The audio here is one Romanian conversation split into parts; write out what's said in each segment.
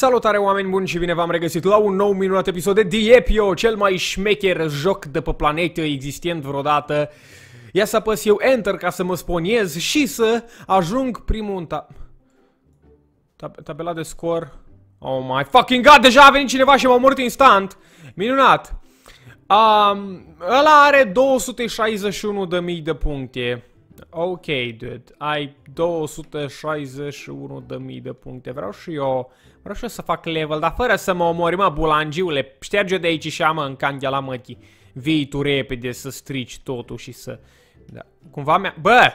Salutare oameni buni și bine v-am regăsit la un nou minunat episod de Diepio, cel mai șmecher joc de pe planetă existent vreodată. Ia să apăs eu Enter ca să mă sponiez și să ajung primul în ta... Tab tabela de scor... Oh my fucking god, deja a venit cineva și m-a murit instant! Minunat! Um, ăla are 261.000 de puncte. Ok, dude, ai 261.000 de de puncte. Vreau și eu, vreau și eu să fac level, dar fără să mă omori, mă, bulangiule. Șterge de aici și amă în la mătii. Vii tu repede să strici totul și să... Da. Cumva mea... Bă!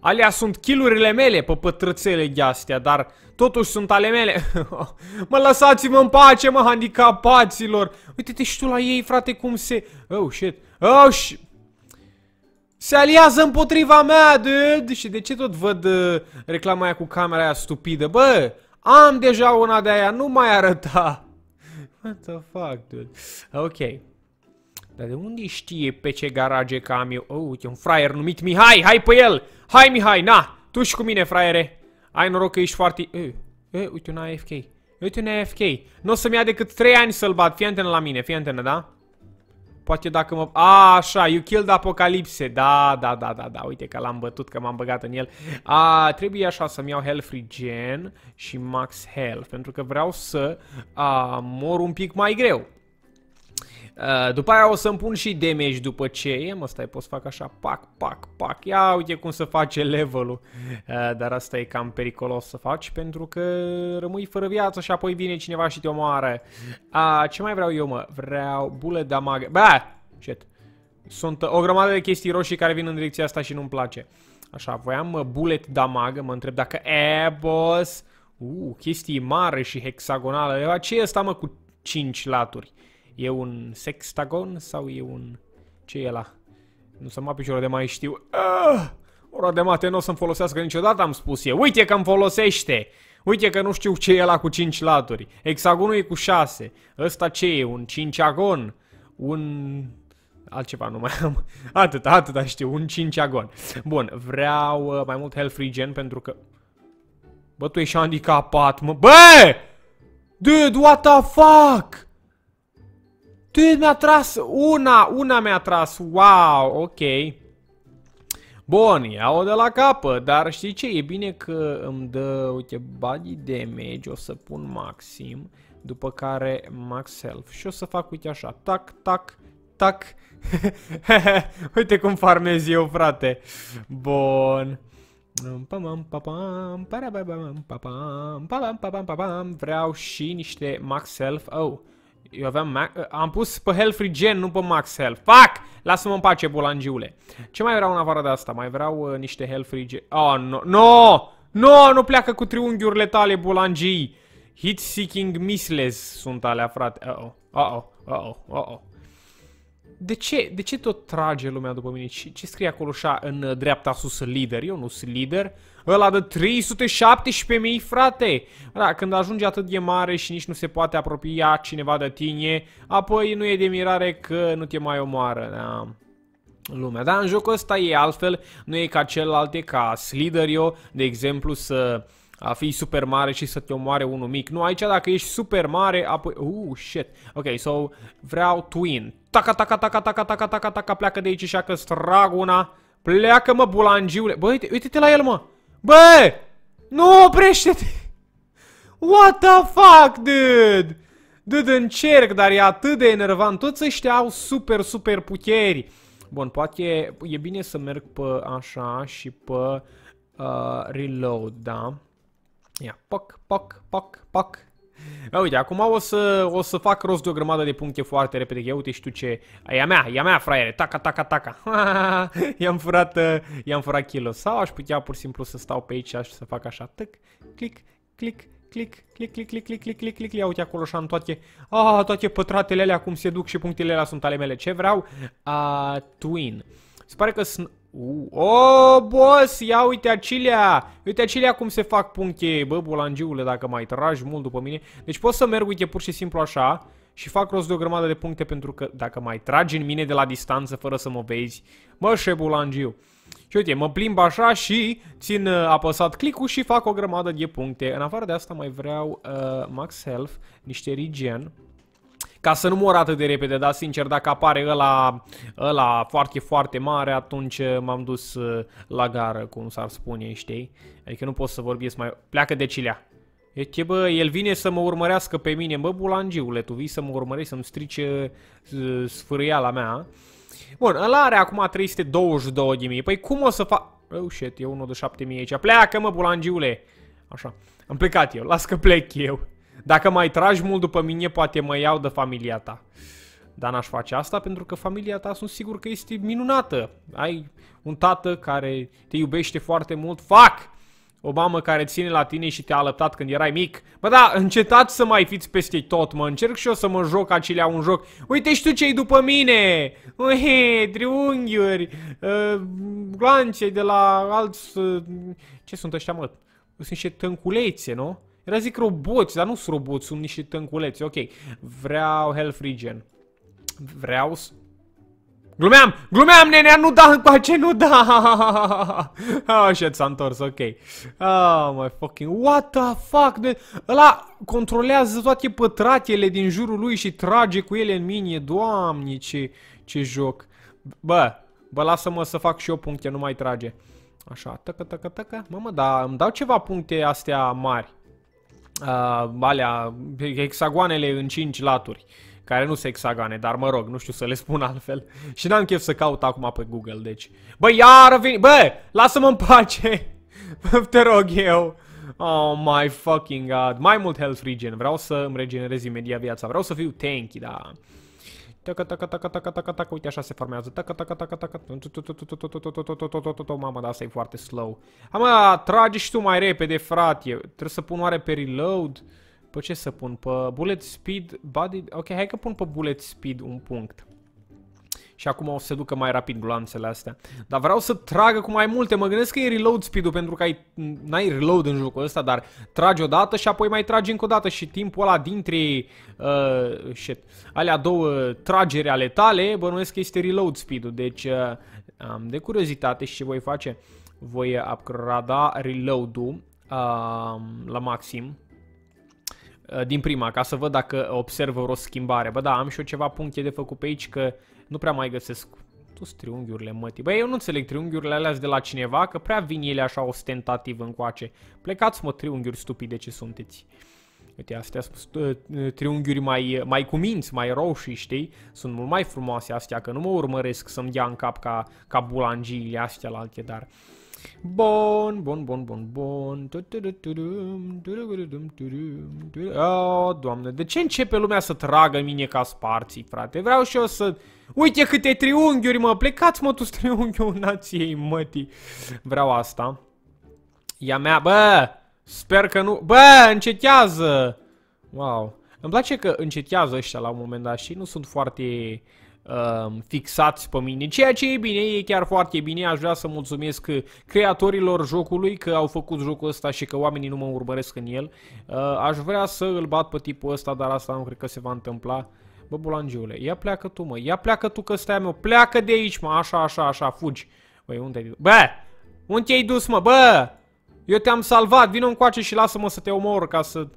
Alea sunt kilurile mele pe pătrățele de-astea, dar totuși sunt ale mele. mă lăsați-mă în pace, mă, handicapaților! Uite-te și tu la ei, frate, cum se... Oh, shit. Oh, shit. Se aliază împotriva mea, dude! Și de ce tot văd uh, reclama aia cu camera aia stupidă? Bă, am deja una de aia, nu mai arăta! What the fuck, dude? Ok. Dar de unde știe pe ce garaje că am eu? Oh, uite, un fraier numit Mihai, hai pe el! Hai, Mihai, na! Tu și cu mine, fraiere! Ai noroc că ești foarte... E, e, uite un AFK. Uite un AFK. Nu o să-mi ia decât 3 ani să-l bat. Fii la mine, fii da? Poate dacă mă... A, așa, you killed apocalipse. Da, da, da, da, da. Uite că l-am bătut, că m-am băgat în el. A, trebuie așa să-mi iau health regen și max health. Pentru că vreau să a, mor un pic mai greu. Uh, după aia o să-mi pun și damage după ce e, mă, stai, pot să fac așa, pac, pac, pac, ia uite cum se face levelul, uh, dar asta e cam periculos să faci pentru că rămâi fără viață și apoi vine cineva și te omoară. Uh, ce mai vreau eu, mă? Vreau bullet damage, bă, shit, sunt o grămadă de chestii roșii care vin în direcția asta și nu-mi place. Așa, voiam bullet damage, mă întreb dacă, e, eh, boss, uh, chestii mare și hexagonale, ce e asta, mă, cu 5 laturi? E un sextagon sau e un... ce e la? Nu să mă apici de mai știu. Ah! Ora de mate nu o să-mi folosească niciodată, am spus eu. Uite că-mi folosește! Uite că nu știu ce e la cu 5 laturi. Hexagonul e cu 6. Ăsta ce e? Un cinciagon? Un... Altceva nu mai am. Atât, atât știu. Un cinciagon. Bun, vreau uh, mai mult health regen pentru că... Bă, tu ești handicapat, mă. Bă! Dude, what the fuck? Tu mi-a tras una, una mi-a tras, wow, ok. Bun, iau de la capă, dar știi ce, e bine că îmi dă, uite, body damage, o să pun maxim, după care max health și o să fac, uite așa, tac, tac, tac, uite cum farmez eu, frate, bun. Vreau și niște max health, oh, eu aveam... Am pus pe health regen, nu pe max health. Fuck! Lasă-mă în pace, bolangiule. Ce mai vreau în afară de asta? Mai vreau uh, niște health regen... Oh, no! No! No! Nu pleacă cu triunghiurile tale, bolangii! Hit seeking missiles sunt alea, frate. Uh-oh. Uh-oh. Uh-oh. Uh-oh. De ce, de ce tot trage lumea după mine? Ce, ce scrie acolo așa în dreapta sus lider? Eu nu sunt lider. Ăla de 317.000, frate! Da, când ajunge atât de mare și nici nu se poate apropia cineva de tine, apoi nu e de mirare că nu te mai omoară, da lumea. Dar în jocul ăsta e altfel, nu e ca celelalte, ca Sliderio, de exemplu, să a fi super mare și să te omoare unul mic. Nu, aici dacă ești super mare, apoi... Uh, shit. Ok, so, vreau twin. Taca, taca, taca, taca, taca, taca, taca, pleacă de aici, și că strag una. Pleacă, mă, bulangiule. Bă, uite-te uite la el, mă. Bă! Nu oprește-te! What the fuck, dude? Dude, încerc, dar e atât de enervant. Toți ăștia au super, super puteri. Bun, poate e, e bine să merg pe așa și pe uh, reload, da? Ia, poc, poc, poc, poc. Bă, uite, acum o să, o să fac rost de o grămadă de puncte foarte repede. Ia uite și tu ce... Ia mea, e mea, fraiere. Taca, taca, taca. i-am furat, i-am furat kilo. Sau aș putea pur și simplu să stau pe aici și să fac așa. Tâc, clic, clic, clic, clic, clic, clic, clic, clic, clic, clic. ia uite acolo și am toate, a, toate pătratele alea cum se duc și punctele alea sunt ale mele. Ce vreau? A, twin. Se pare că sunt o, Oh, boss, ia uite acilea, Uite acilea cum se fac puncte, bă, bulangiule, dacă mai tragi mult după mine. Deci pot să merg, uite, pur și simplu așa și fac rost de o grămadă de puncte pentru că dacă mai tragi în mine de la distanță fără să mă vezi, mă, bulangiu. Și uite, mă plimb așa și țin uh, apăsat click-ul și fac o grămadă de puncte. În afară de asta mai vreau uh, max health, niște regen, ca să nu mor atât de repede, dar sincer, dacă apare ăla, ăla foarte, foarte mare, atunci uh, m-am dus uh, la gară, cum s-ar spune, știi? Adică nu pot să vorbesc mai... Pleacă de cilea. Deci, bă, el vine să mă urmărească pe mine, bă, bulangiule, tu vii să mă urmărești, să-mi strice uh, la mea. Bun, ăla are acum 322.000, păi cum o să fac... Oh, shit, e unul de 7.000 aici. Pleacă, mă, bulangiule! Așa, am plecat eu, las că plec eu. Dacă mai tragi mult după mine, poate mă iau de familia ta. Dar n-aș face asta pentru că familia ta sunt sigur că este minunată. Ai un tată care te iubește foarte mult. Fac! O mamă care ține la tine și te-a alăptat când erai mic. Bă da, încetați să mai fiți peste tot, mă. Încerc și eu să mă joc acelea un joc. Uite și tu ce-i după mine! Uhe, triunghiuri, uh, glanțe de la alți... Uh, ce sunt ăștia, mă? Sunt și tânculețe, nu? Era zic roboți, dar nu sunt roboți, sunt niște tânculeți. Ok, vreau Health Regen. Vreau... Glumeam! Glumeam, nenea! Nu da ce Nu da! Oh, shit, s-a întors, ok. Oh, my fucking... What the fuck? De... Ăla controlează toate pătratele din jurul lui și trage cu ele în mine. Doamne, ce, ce joc. Bă, bă, lasă-mă să fac și eu puncte, nu mai trage. Așa, tăcă, tăcă, tăcă. Mamă, dar îmi dau ceva puncte astea mari uh, alea, hexagoanele în 5 laturi, care nu sunt hexagane, dar mă rog, nu știu să le spun altfel. Și n-am chef să caut acum pe Google, deci. Bă, iar vin, bă, lasă-mă în pace, te rog eu. Oh my fucking god, mai mult health regen, vreau să îmi regenerez imediat viața, vreau să fiu tanky, da. Taca, taca, taca, taca, taca, taca, uite așa se formează. Taca, taca, taca, taca. Mamă, dar asta e foarte slow. Hai mă, trage și tu mai repede, frate. Trebuie să pun oare pe reload. Pe ce să pun? Pe bullet speed, body... Ok, hai că pun pe bullet speed un punct și acum o să se ducă mai rapid gloanțele astea. Dar vreau să tragă cu mai multe, mă gândesc că e reload speed-ul pentru că ai, n-ai reload în jocul ăsta, dar tragi odată și apoi mai tragi încă o dată și timpul ăla dintre uh, shit, alea două trageri ale tale, bănuiesc că este reload speed-ul, deci uh, am de curiozitate și ce voi face. Voi upgrada reload-ul uh, la maxim, uh, din prima, ca să văd dacă observă o schimbare. Bă, da, am și eu ceva puncte de făcut pe aici, că nu prea mai găsesc tu triunghiurile mătii. Băi, eu nu înțeleg triunghiurile alea de la cineva, că prea vin ele așa ostentativ încoace. Plecați mă triunghiuri stupide ce sunteți. Uite, astea sunt ă, ă, triunghiuri mai, mai cuminți, mai roșii, știi? Sunt mult mai frumoase astea, că nu mă urmăresc să-mi dea în cap ca, ca bulangiile astea la alte, dar... Uh, Bun, bun, bun, bun, bun. Oh, doamne, de ce începe lumea să tragă mine ca sparții, frate? Vreau și eu să... Uite câte triunghiuri, mă! Plecați, mă, tu triunghiul nației, mătii. Vreau asta. Ia mea, bă! Sper că nu... Bă, încetează! Wow. Îmi place că încetează ăștia la un moment dat și nu sunt foarte Um, fixați pe mine, ceea ce e bine, e chiar foarte bine, aș vrea să mulțumesc creatorilor jocului că au făcut jocul ăsta și că oamenii nu mă urmăresc în el, uh, aș vrea să îl bat pe tipul ăsta, dar asta nu cred că se va întâmpla, bă bulangiule, ia pleacă tu mă, ia pleacă tu că stai meu, pleacă de aici mă, așa, așa, așa, fugi, băi, unde ai dus, bă, unde ai dus mă, bă, eu te-am salvat, vină încoace și lasă-mă să te omor ca să...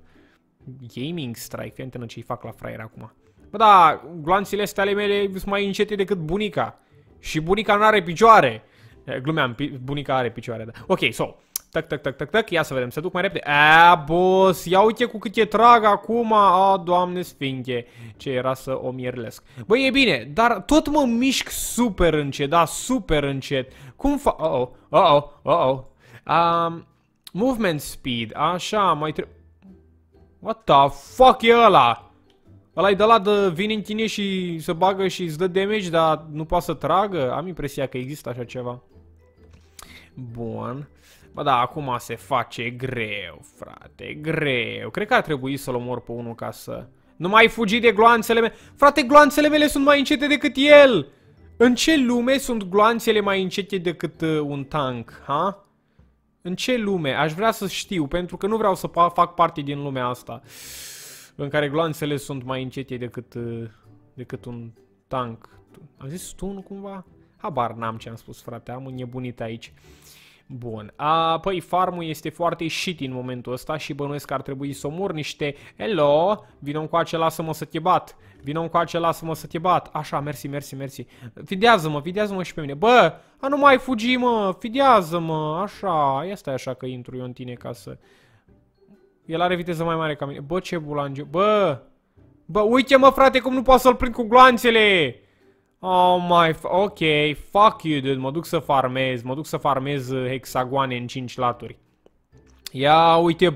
Gaming Strike, fii ce-i fac la fraier acum. Bă, da, gloanțele astea ale mele sunt mai încete decât bunica. Și bunica nu are picioare. Eh, glumeam, bunica are picioare, da. Ok, so. Tac, tac, tac, tac, tac, ia să vedem, să duc mai repede. A, boss, ia uite cu cât e trag acum, a, doamne sfinche, ce era să o mierlesc. Băi, e bine, dar tot mă mișc super încet, da, super încet. Cum fa... Uh-oh, uh-oh, uh-oh. Um, movement speed, așa, mai trebuie... What the fuck e ăla? ăla e de la de vine în tine și se bagă și îți dă damage, dar nu poate să tragă? Am impresia că există așa ceva. Bun. Ba da, acum se face greu, frate, greu. Cred că ar trebui să-l omor pe unul ca să... Nu mai fugi de gloanțele mele. Frate, gloanțele mele sunt mai încete decât el. În ce lume sunt gloanțele mai încete decât uh, un tank, ha? În ce lume? Aș vrea să știu, pentru că nu vreau să fac parte din lumea asta în care gloanțele sunt mai încete decât, uh, decât un tank. Am zis stun cumva? Habar n-am ce am spus, frate, am nebunit aici. Bun. A, păi, farmul este foarte shit în momentul ăsta și bănuiesc că ar trebui să omor niște... Hello! cu acela să mă să te bat! cu acela să mă să te bat! Așa, mersi, mersi, mersi. Fidează-mă, fidează-mă și pe mine. Bă, a nu mai fugi, mă! Fidează-mă! Așa, ia stai așa că intru eu în tine ca să el are viteză mai mare ca mine. Bă, ce bulangiu. Bă! Bă, uite mă frate cum nu poate să-l prind cu gloanțele! Oh my, ok, fuck you dude, mă duc să farmez, mă duc să farmez uh, hexagoane în 5 laturi. Ia uite,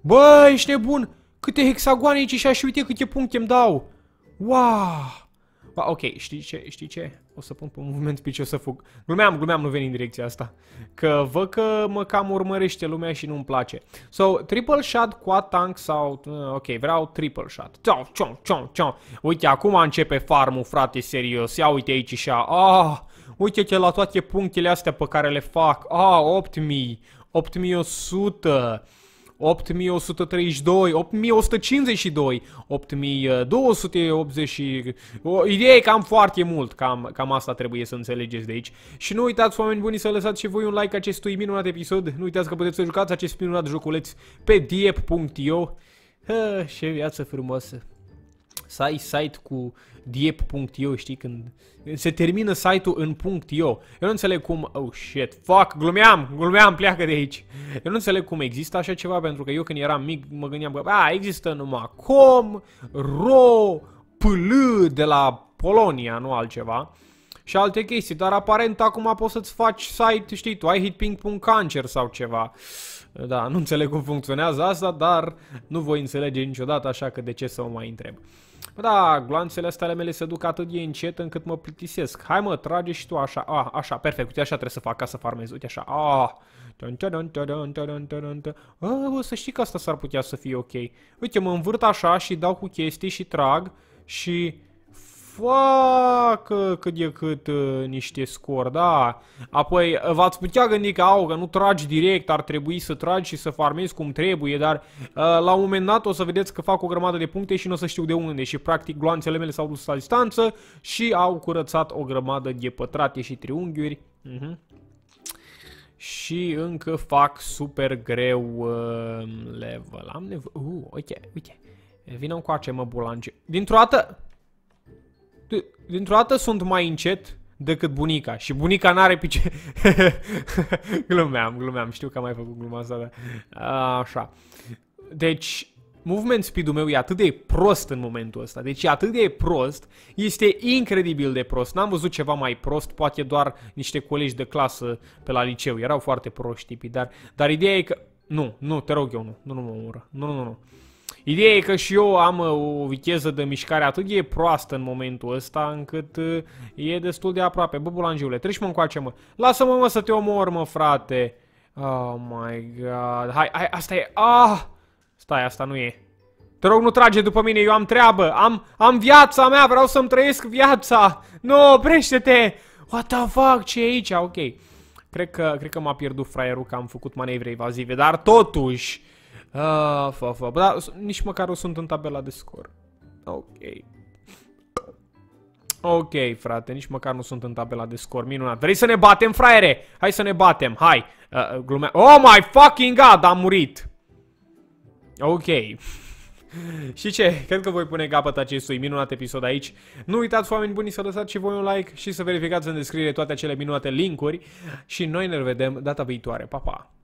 bă, ești nebun! Câte hexagoane aici și și uite câte puncte îmi dau! Wow! Pa, ok, știi ce? Știi ce? O să pun pe moment pe ce o să fug. Glumeam, glumeam, nu veni în direcția asta. Că văd că mă cam urmărește lumea și nu-mi place. So, triple shot, quad tank sau... Uh, ok, vreau triple shot. Ciao, ciao, ciao, ciao. Uite, acum începe farmul, frate, serios. Ia uite aici și a... Ah, uite-te la toate punctele astea pe care le fac. Ah, 8000, 8100... 8132, 8152, 8280. O idee e cam foarte mult, cam, cam asta trebuie să înțelegeți de aici. Și nu uitați, oameni buni, să lăsați și voi un like acestui minunat episod. Nu uitați că puteți să jucați acest minunat joculeț pe diep.io. Și viață frumoasă! să ai site cu diep.io, știi, când se termină site-ul în .io. Eu nu înțeleg cum, oh shit, fuck, glumeam, glumeam, pleacă de aici. Eu nu înțeleg cum există așa ceva, pentru că eu când eram mic mă gândeam că, a, există numai com, ro, pl, de la Polonia, nu altceva și alte chestii, dar aparent acum poți să-ți faci site, știi tu, ai hitping.cancer sau ceva. Da, nu înțeleg cum funcționează asta, dar nu voi înțelege niciodată, așa că de ce să o mai întreb. Da, gloanțele astea ale mele se duc atât de încet încât mă plictisesc. Hai mă, trage și tu așa. A, ah, așa, perfect. Uite, așa trebuie să fac ca să farmez. Uite așa. Ah. Ah, bă, să știi că asta s-ar putea să fie ok. Uite, mă învârt așa și dau cu chestii și trag și facă cât de cât uh, niște scor, da. Apoi uh, v-ați putea gândi că, au, că nu tragi direct, ar trebui să tragi și să farmezi cum trebuie, dar uh, la un moment dat o să vedeți că fac o grămadă de puncte și nu o să știu de unde și practic gloanțele mele s-au dus la distanță și au curățat o grămadă de pătrate și triunghiuri. Uh mhm. -huh. Și încă fac super greu uh, level. Am nevoie... Uh, uite, uite. Vino încoace, mă, bulange. Dintr-o dată... Dintr-o dată sunt mai încet decât bunica și bunica n-are picioare. glumeam, glumeam, știu că am mai făcut gluma asta, dar... Așa. Deci, movement speed-ul meu e atât de prost în momentul ăsta, deci e atât de prost, este incredibil de prost, n-am văzut ceva mai prost, poate doar niște colegi de clasă pe la liceu, erau foarte proști tipii, dar, dar ideea e că... Nu, nu, te rog eu, nu, nu, nu mă omoră, nu, nu, nu. nu. Ideea e că și eu am uh, o viteză de mișcare atât de proastă în momentul ăsta, încât uh, e destul de aproape. Bă, bulangiule, treci mă încoace, mă. Lasă-mă, mă, să te omor, mă, frate. Oh my god. Hai, hai, asta e. Ah! Stai, asta nu e. Te rog, nu trage după mine, eu am treabă. Am, am viața mea, vreau să-mi trăiesc viața. Nu, no, oprește-te! What the fuck, ce e aici? Ok. Cred că, cred că m-a pierdut fraierul că am făcut manevre evazive, dar totuși... Ah, fa, fa. Da, nici măcar nu sunt în tabela de scor. Ok. Ok, frate, nici măcar nu sunt în tabela de scor. Minunat. Vrei să ne batem, fraiere? Hai să ne batem, hai. Uh, uh glumea... Oh my fucking god, am murit. Ok. și ce? Cred că voi pune capăt acestui minunat episod aici. Nu uitați, oameni buni, să lăsați și voi un like și să verificați în descriere toate acele minunate linkuri. Și noi ne vedem data viitoare. Pa, pa!